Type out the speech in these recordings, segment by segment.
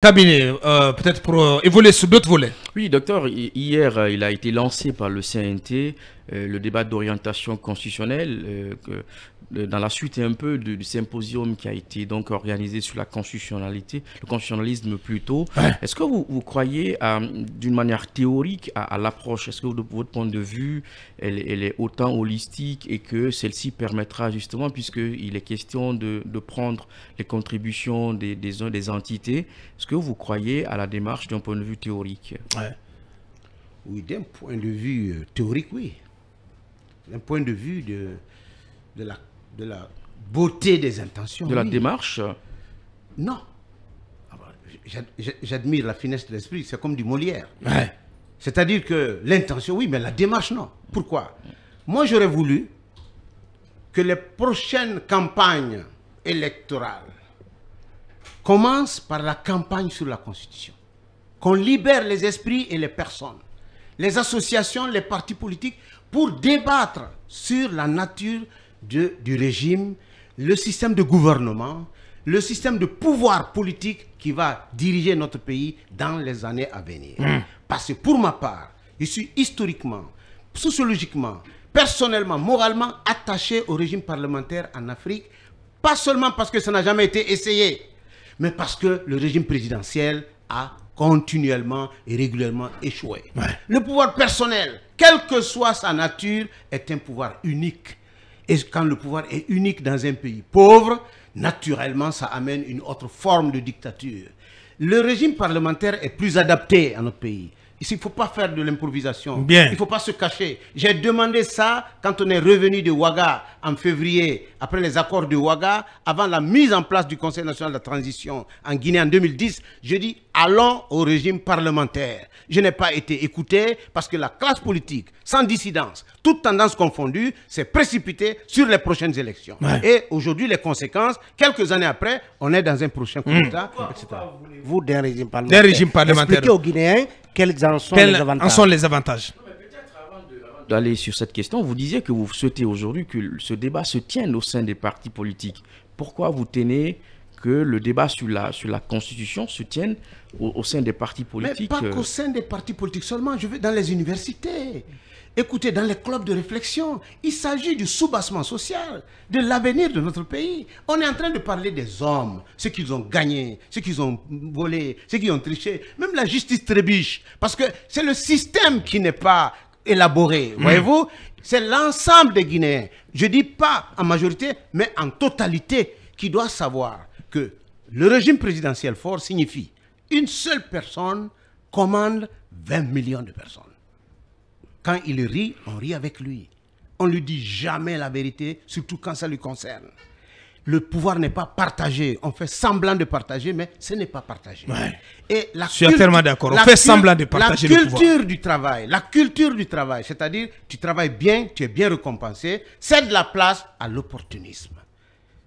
cabinet, euh, peut-être pour euh, évoluer sur d'autres volets. Oui, docteur, hier, euh, il a été lancé par le CNT le débat d'orientation constitutionnelle dans la suite un peu du, symposium qui a été donc organisé sur la constitutionnalité, le constitutionnalisme plutôt, est-ce que vous, croyez euh, d'une manière théorique à, l'approche Est-ce que votre point de vue, elle, est autant holistique et que celle-ci permettra justement, puisqu'il est question de, prendre les contributions des, des, des entités, est-ce que vous croyez à la démarche d'un point de vue théorique Oui, d'un point de vue euh, théorique, oui. D'un point de vue de, de la de la beauté des intentions. De la démarche Non. Ah bah, j'admire la finesse de l'esprit, c'est comme du Molière. C'est-à-dire que l'intention, oui, mais la démarche, non. Pourquoi Moi, j'aurais voulu que les prochaines campagnes électorales commencent par la campagne sur la Constitution. Qu'on libère les esprits et les personnes, les associations, les partis politiques, pour débattre sur la nature du régime, le système de gouvernement, le système de pouvoir politique qui va diriger notre pays dans les années à venir. Hmm. Parce que pour ma part, je suis historiquement, sociologiquement, personnellement, moralement attaché au régime parlementaire en Afrique, pas seulement parce que ça n'a jamais été essayé, mais parce que le régime présidentiel a continuellement et régulièrement échoué. Le pouvoir personnel, quelle que soit sa nature, est un pouvoir unique et quand le pouvoir est unique dans un pays pauvre, naturellement, ça amène une autre forme de dictature. Le régime parlementaire est plus adapté à notre pays. Il ne faut pas faire de l'improvisation. Il ne faut pas se cacher. J'ai demandé ça quand on est revenu de Ouaga en février, après les accords de Ouaga, avant la mise en place du Conseil national de la transition en Guinée en 2010. Je dis, allons au régime parlementaire. Je n'ai pas été écouté parce que la classe politique, sans dissidence, toute tendance confondue, s'est précipitée sur les prochaines élections. Et aujourd'hui, les conséquences, quelques années après, on est dans un prochain coup d'État, etc. Vous, d'un régime parlementaire. D'un régime parlementaire. Expliquez aux Guinéens quels en sont les avantages, les avantages D'aller sur cette question, vous disiez que vous souhaitez aujourd'hui que ce débat se tienne au sein des partis politiques. Pourquoi vous tenez que le débat sur la, sur la Constitution se tienne au, sein des partis politiques. Mais pas qu'au euh. sein des partis politiques seulement, je veux dans les universités. Écoutez, dans les clubs de réflexion, il s'agit du soubassement social, de l'avenir de notre pays. On est en train de parler des hommes, ce qu'ils ont gagné, ce qu'ils ont volé, ceux qui ont triché. Même la justice trébiche, parce que c'est le système qui n'est pas élaboré, hmm. voyez-vous C'est l'ensemble des Guinéens, je dis pas en majorité, mais en totalité, qui doit savoir que le régime présidentiel fort signifie une seule personne commande 20 millions de personnes. Quand il rit, on rit avec lui. On ne lui dit jamais la vérité, surtout quand ça lui concerne. Le pouvoir n'est pas partagé. On fait semblant de partager, mais ce n'est pas partagé. Et la Je suis entièrement d'accord. On fait semblant de partager. La culture du travail, la culture du travail, c'est-à-dire tu travailles bien, tu es bien récompensé, cède la place à l'opportunisme,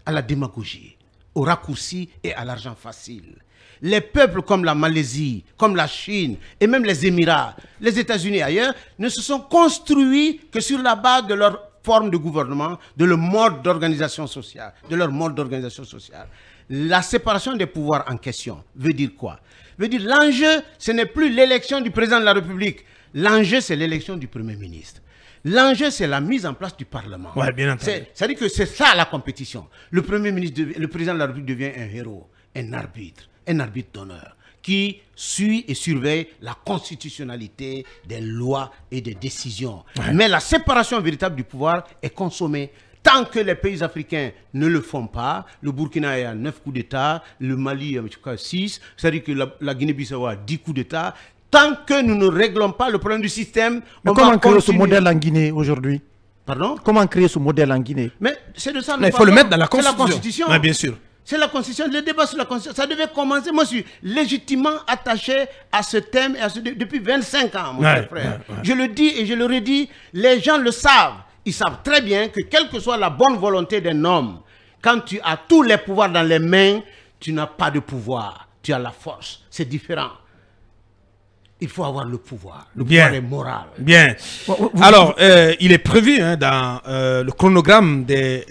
à la démagogie au raccourci et à l'argent facile. Les peuples comme la Malaisie, comme la Chine et même les Émirats, les États-Unis ailleurs, ne se sont construits que sur la base de leur forme de gouvernement, de leur mode d'organisation sociale, de leur mode d'organisation sociale. La séparation des pouvoirs en question veut dire quoi Veut dire l'enjeu, ce n'est plus l'élection du président de la République. L'enjeu, c'est l'élection du Premier ministre. L'enjeu, c'est la mise en place du Parlement. C'est-à-dire que c'est ça la compétition. Le Premier ministre, le président de la République devient un héros, un arbitre, un arbitre d'honneur qui suit et surveille la constitutionnalité des lois et des décisions. Mais la séparation véritable du pouvoir est consommée. Tant que les pays africains ne le font pas, le Burkina est à 9 coups d'État, le Mali à 6, c'est-à-dire que la, la Guinée-Bissau a 10 coups d'État, Tant que nous ne réglons pas le problème du système, comment créer ce modèle en Guinée aujourd'hui Pardon Comment créer ce modèle en Guinée Mais c'est de ça. Mais il faut le mettre dans la Constitution. La constitution. Mais bien sûr. C'est la Constitution, le débat sur la Constitution, ça devait commencer. Moi, je suis légitimement attaché à ce thème depuis 25 ans, mon frère. Je le dis et je le redis, les gens le savent. Ils savent très bien que quelle que soit la bonne volonté d'un homme, quand tu as tous les pouvoirs dans les mains, tu n'as pas de pouvoir, tu as la force. C'est différent il faut avoir le pouvoir. Le pouvoir est moral. Bien. Alors, euh, il est prévu hein, dans euh, le chronogramme des,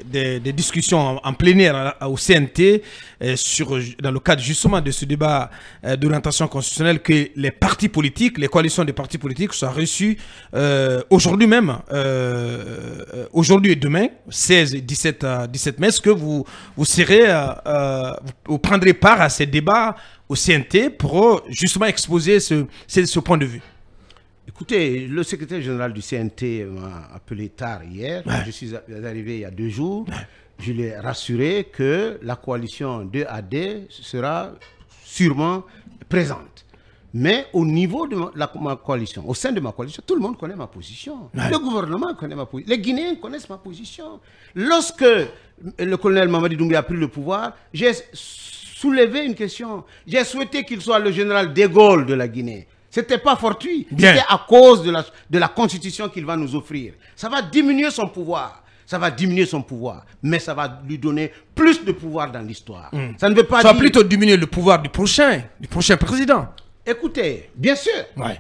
discussions en, plénière au CNT, euh, sur, dans le cadre justement de ce débat d'orientation constitutionnelle, que les partis politiques, les coalitions des partis politiques soient reçues aujourd'hui même, aujourd'hui et demain, 16 et 17, 17 mai. Est-ce que vous, vous, serez, vous, vous prendrez part à ces débats au CNT pour euh, justement exposer ce, ce, point de vue Écoutez, le secrétaire général du CNT m'a appelé tard hier. Je suis arrivé il y a deux jours. Je l'ai rassuré que la coalition 2AD sera sûrement présente. Mais au niveau de ma, la, coalition, au sein de ma coalition, tout le monde connaît ma position. Le gouvernement connaît ma position. Les Guinéens connaissent ma position. Lorsque le colonel Mamadi Doumbé a pris le pouvoir, j'ai soulever une question. J'ai souhaité qu'il soit le général de Gaulle de la Guinée. C'était pas fortuit. C'était à cause de la, de la constitution qu'il va nous offrir. Ça va diminuer son pouvoir. Ça va diminuer son pouvoir. Mais ça va lui donner plus de pouvoir dans l'histoire. Hmm. Ça ne veut pas ça va plutôt diminuer le pouvoir du prochain, du prochain président. Écoutez, bien sûr.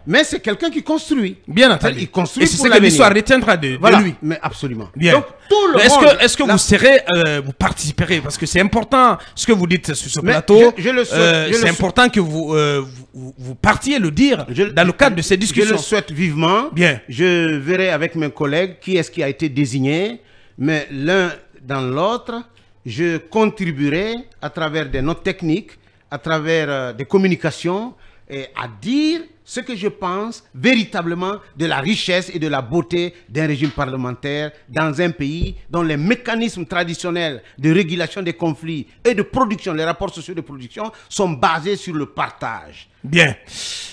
Mais c'est quelqu'un qui construit. Bien entendu. Il construit. Et c'est la que l'histoire retiendra de, lui. Mais absolument. Est-ce que, vous serez, euh, vous participerez parce que c'est important ce que vous dites sur ce plateau. Je, le souhaite. Euh, c'est important que euh, vous, vous, partiez le dire dans le cadre de ces discussions. Je le souhaite vivement. Bien. Je verrai avec mes collègues qui est-ce qui a été désigné, mais l'un dans l'autre, je contribuerai à travers des notes techniques, à travers des communications à dire ce que je pense véritablement de la richesse et de la beauté d'un régime parlementaire dans un pays dont les mécanismes traditionnels de régulation des conflits et de production, les rapports sociaux de production, sont basés sur le partage. Bien.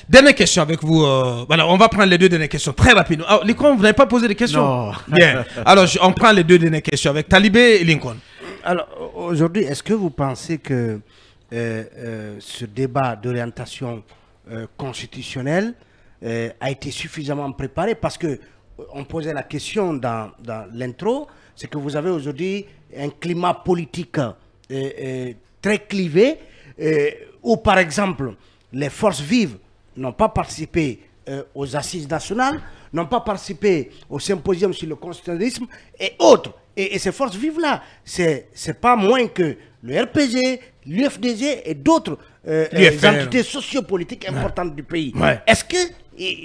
Dernière question avec vous. Euh, voilà, on va prendre les deux dernières questions très rapidement. les' ah, Lincoln, vous n'avez pas posé de questions Non. Bien. Alors, on prend les deux dernières questions avec Talibé et Lincoln. Alors, aujourd'hui, est-ce que vous pensez que euh, euh, ce débat d'orientation euh, constitutionnel euh, a été suffisamment préparé parce que euh, on posait la question dans, dans l'intro, c'est que vous avez aujourd'hui un climat politique très clivé où, par exemple, les forces vives n'ont pas participé aux assises nationales, n'ont pas participé au symposium sur le constitutionnalisme et autres. Et, ces forces vives-là, c'est pas moins que le RPG, l'UFDG et d'autres euh, entités sociopolitiques importantes du pays. Est-ce que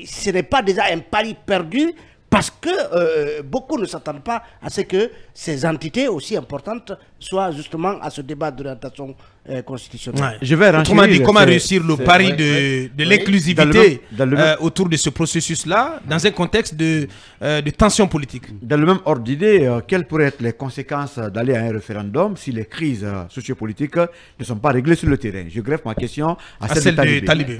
ce n'est pas déjà un pari perdu parce que euh, beaucoup ne s'attendent pas à ce que ces entités aussi importantes soient justement à ce débat de euh, constitutionnelle. je vais Autrement comment réussir le pari de, l'inclusivité euh, autour de ce processus-là dans un contexte de, euh, tension politique Dans le même ordre d'idée, quelles pourraient être les conséquences d'aller à un référendum si les crises sociopolitiques ne sont pas réglées sur le terrain Je greffe ma question à, celle,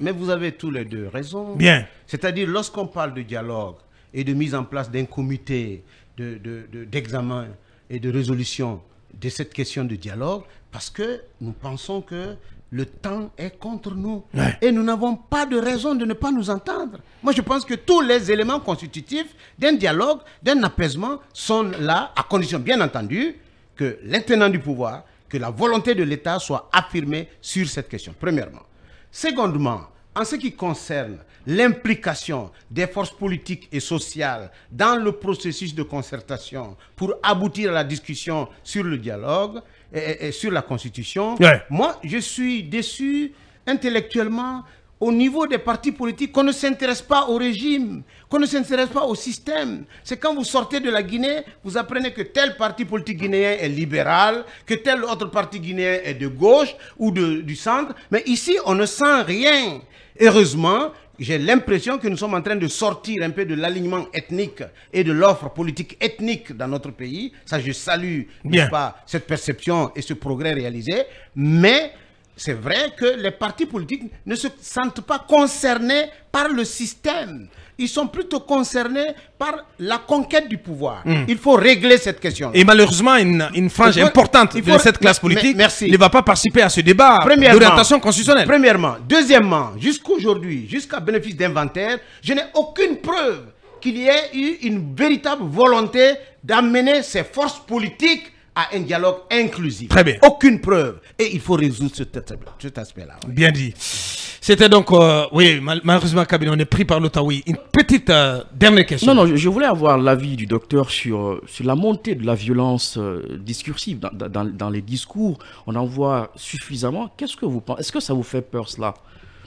Mais vous avez tous les deux raison. Bien. C'est-à-dire, lorsqu'on parle de dialogue, et de mise en place d'un comité d'examen de, de, et de résolution de cette question de dialogue parce que nous pensons que le temps est contre nous et nous n'avons pas de raison de ne pas nous entendre. Moi, je pense que tous les éléments constitutifs d'un dialogue, d'un apaisement sont là, à condition, bien entendu, que l'intendant du pouvoir, que la volonté de l'État soit affirmée sur cette question, premièrement. Secondement, en ce qui concerne l'implication des forces politiques et sociales dans le processus de concertation pour aboutir à la discussion sur le dialogue et, sur la Constitution, moi, je suis déçu intellectuellement au niveau des partis politiques qu'on ne s'intéresse pas au régime, qu'on ne s'intéresse pas au système. C'est quand vous sortez de la Guinée, vous apprenez que tel parti politique guinéen est libéral, que tel autre parti guinéen est de gauche ou du centre. Mais ici, on ne sent rien. Heureusement, j'ai l'impression que nous sommes en train de sortir un peu de l'alignement ethnique et de l'offre politique ethnique dans notre pays. Ça, je salue, n'est-ce pas, cette perception et ce progrès réalisé. Mais c'est vrai que les partis politiques ne se sentent pas concernés par le système. Ils sont plutôt concernés par la conquête du pouvoir. Hmm. Il faut régler cette question. Et malheureusement, une, une frange importante de cette classe politique ne va pas participer à ce débat d'orientation constitutionnelle. Premièrement. Deuxièmement, jusqu'aujourd'hui, jusqu'à bénéfice d'inventaire, je n'ai aucune preuve qu'il y ait eu une véritable volonté d'amener ces forces politiques à un dialogue inclusif. Très bien. Aucune preuve. Et il faut résoudre cet, aspect-là. Bien dit. C'était donc, euh, oui, malheureusement, cabinet on est pris par l'OTAN Oui, une petite euh, dernière question. Non, non, je, voulais avoir l'avis du docteur sur, euh, sur la montée de la violence discursive dans, dans, les discours. On en voit suffisamment. Qu'est-ce que vous pensez Est-ce que ça vous fait peur, cela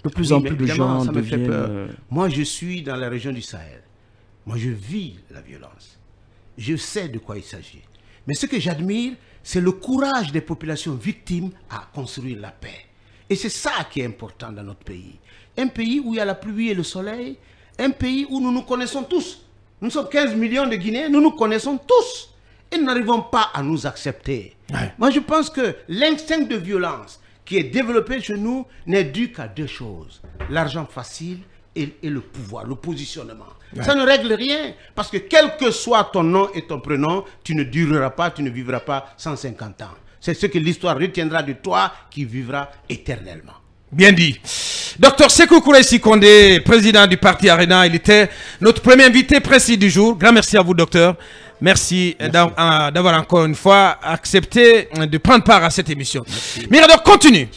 De plus en plus de gens deviennent... Moi, je suis dans la région du Sahel. Moi, je vis la violence. Je sais de quoi il s'agit. Mais ce que j'admire, c'est le courage des populations victimes à construire la paix. Et c'est ça qui est important dans notre pays. Un pays où il y a la pluie et le soleil, un pays où nous nous connaissons tous. Nous sommes 15 millions de Guinéens, nous nous connaissons tous. Et nous n'arrivons pas à nous accepter. Moi, je pense que l'instinct de violence qui est développé chez nous n'est dû qu'à deux choses. L'argent facile et, le pouvoir, le positionnement. Ça ne règle rien. Parce que quel que soit ton nom et ton prénom, tu ne dureras pas, tu ne vivras pas 150 ans. C'est ce que l'histoire retiendra de toi qui vivra éternellement. Bien dit. Docteur Sekou Kouresi Kondé, président du parti Arena, il était notre premier invité précis du jour. Grand merci à vous, docteur. Merci, euh, euh, d'avoir encore une fois accepté euh, de prendre part à cette émission. Merci. Mirador, continue.